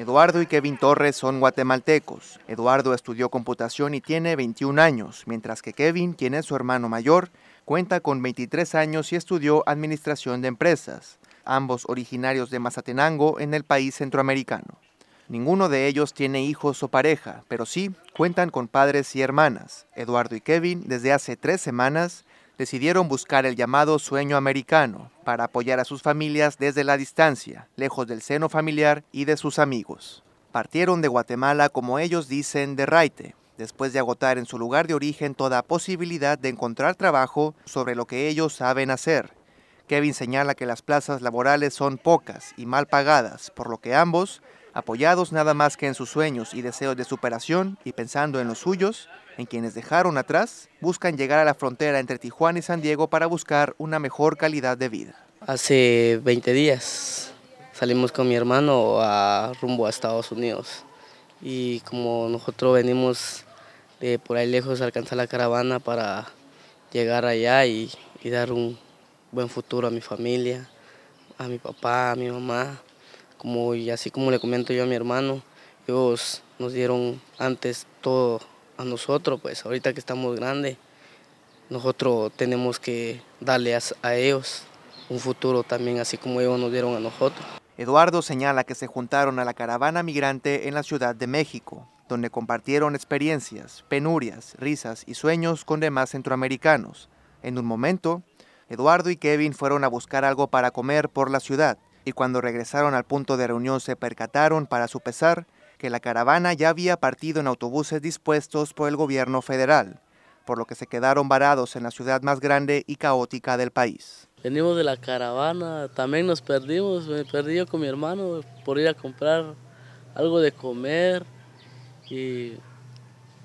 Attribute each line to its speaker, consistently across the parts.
Speaker 1: Eduardo y Kevin Torres son guatemaltecos. Eduardo estudió computación y tiene 21 años, mientras que Kevin, quien es su hermano mayor, cuenta con 23 años y estudió administración de empresas, ambos originarios de Mazatenango en el país centroamericano. Ninguno de ellos tiene hijos o pareja, pero sí cuentan con padres y hermanas. Eduardo y Kevin, desde hace tres semanas, decidieron buscar el llamado sueño americano para apoyar a sus familias desde la distancia, lejos del seno familiar y de sus amigos. Partieron de Guatemala, como ellos dicen, de raite, después de agotar en su lugar de origen toda posibilidad de encontrar trabajo sobre lo que ellos saben hacer. Kevin señala que las plazas laborales son pocas y mal pagadas, por lo que ambos, apoyados nada más que en sus sueños y deseos de superación y pensando en los suyos, en quienes dejaron atrás buscan llegar a la frontera entre Tijuana y San Diego para buscar una
Speaker 2: mejor calidad de vida. Hace 20 días salimos con mi hermano a rumbo a Estados Unidos y como nosotros venimos de por ahí lejos a alcanzar la caravana para llegar allá y, y dar un buen futuro a mi familia, a mi papá, a mi mamá, como, y así como le comento yo a mi hermano, ellos nos dieron antes todo a nosotros, pues ahorita que estamos grandes, nosotros tenemos que darle a ellos un futuro también, así como ellos nos dieron a nosotros. Eduardo señala que se
Speaker 1: juntaron a la caravana migrante en la Ciudad de México, donde compartieron experiencias, penurias, risas y sueños con demás centroamericanos. En un momento, Eduardo y Kevin fueron a buscar algo para comer por la ciudad, y cuando regresaron al punto de reunión se percataron, para su pesar, que la caravana ya había partido en autobuses dispuestos por el gobierno federal, por lo que se quedaron varados en la ciudad más grande y caótica del
Speaker 3: país. Venimos de la caravana, también nos perdimos, me perdí yo con mi hermano por ir a comprar algo de comer y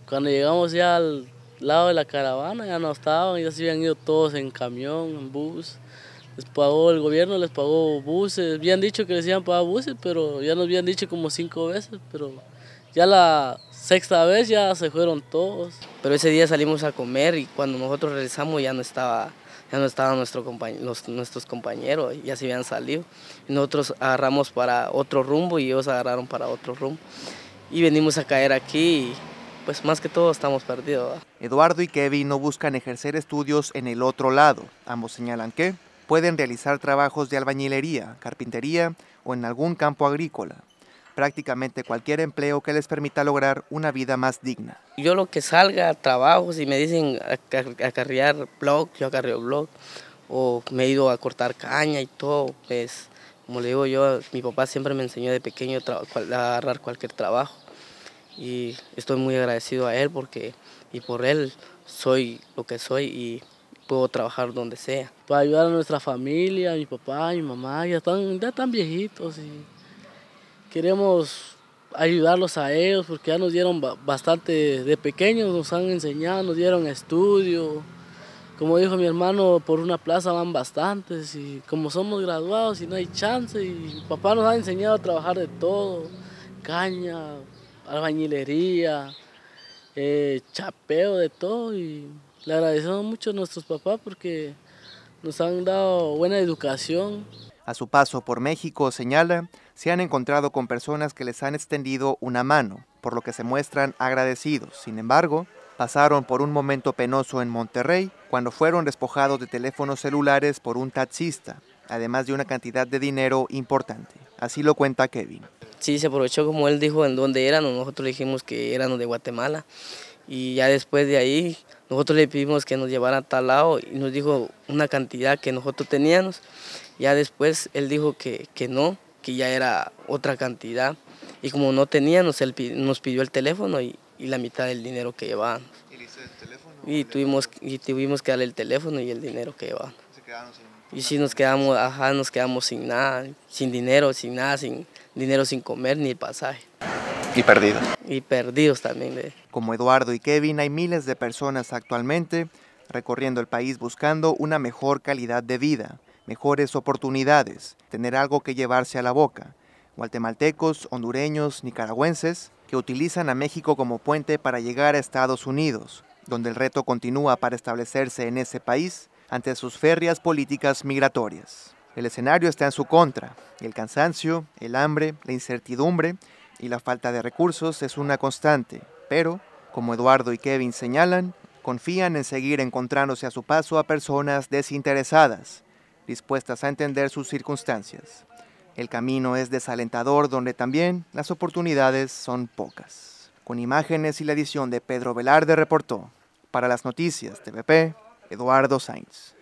Speaker 3: cuando llegamos ya al lado de la caravana ya no estaban, ya se habían ido todos en camión, en bus les pagó el gobierno, les pagó buses, habían dicho que les iban a pagar buses, pero ya nos habían dicho como cinco veces, pero ya la sexta vez ya se fueron todos.
Speaker 2: Pero ese día salimos a comer y cuando nosotros regresamos ya no estaba ya no estaban nuestro los, nuestros compañeros, ya se habían salido. nosotros agarramos para otro rumbo y ellos agarraron para otro rumbo. Y venimos a caer aquí y pues más que todo estamos perdidos. Eduardo y Kevin no buscan ejercer estudios en el otro lado. Ambos señalan
Speaker 1: que pueden realizar trabajos de albañilería, carpintería o en algún campo agrícola. Prácticamente cualquier empleo que les permita lograr una vida más digna.
Speaker 2: Yo lo que salga a trabajo, si me dicen acarrear blog, yo acarreo blog, o me he ido a cortar caña y todo, pues como le digo yo, mi papá siempre me enseñó de pequeño a agarrar cualquier trabajo y estoy muy agradecido a él porque
Speaker 3: y por él soy lo que soy y puedo trabajar donde sea. Para ayudar a nuestra familia, a mi papá, a mi mamá, ya están, ya están viejitos y queremos ayudarlos a ellos porque ya nos dieron bastante de pequeños, nos han enseñado, nos dieron estudio. Como dijo mi hermano, por una plaza van bastantes y como somos graduados y no hay chance y papá nos ha enseñado a trabajar de todo, caña, albañilería, eh, chapeo, de todo y le agradecemos mucho a nuestros papás porque nos han dado buena educación.
Speaker 1: A su paso por México, señala, se han encontrado con personas que les han extendido una mano, por lo que se muestran agradecidos. Sin embargo, pasaron por un momento penoso en Monterrey cuando fueron despojados de teléfonos celulares por un taxista, además de una cantidad de dinero importante. Así lo cuenta Kevin.
Speaker 2: Sí, se aprovechó como él dijo en dónde eran, nosotros dijimos que éramos de Guatemala y ya después de ahí nosotros le pedimos que nos llevara a tal lado y nos dijo una cantidad que nosotros teníamos. Ya después él dijo que, no, que ya era otra cantidad. Y como no teníamos, él nos pidió el teléfono y, la mitad del dinero que llevábamos. ¿Y tuvimos, y tuvimos que darle el teléfono y el dinero que llevábamos. y si nos quedamos, ajá, nos quedamos sin nada, sin dinero, sin nada, sin dinero sin comer ni el pasaje. Y perdidos. Y perdidos también. Como Eduardo y Kevin,
Speaker 1: hay miles de personas actualmente recorriendo el país buscando una mejor calidad de vida, mejores oportunidades, tener algo que llevarse a la boca. Guatemaltecos, hondureños, nicaragüenses, que utilizan a México como puente para llegar a Estados Unidos, donde el reto continúa para establecerse en ese país ante sus férreas políticas migratorias. El escenario está en su contra, el cansancio, el hambre, la incertidumbre y la falta de recursos es una constante, pero, como Eduardo y Kevin señalan, confían en seguir encontrándose a su paso a personas desinteresadas, dispuestas a entender sus circunstancias. El camino es desalentador donde también las oportunidades son pocas. Con imágenes y la edición de Pedro Velarde reportó, para las noticias TVP, Eduardo Sainz.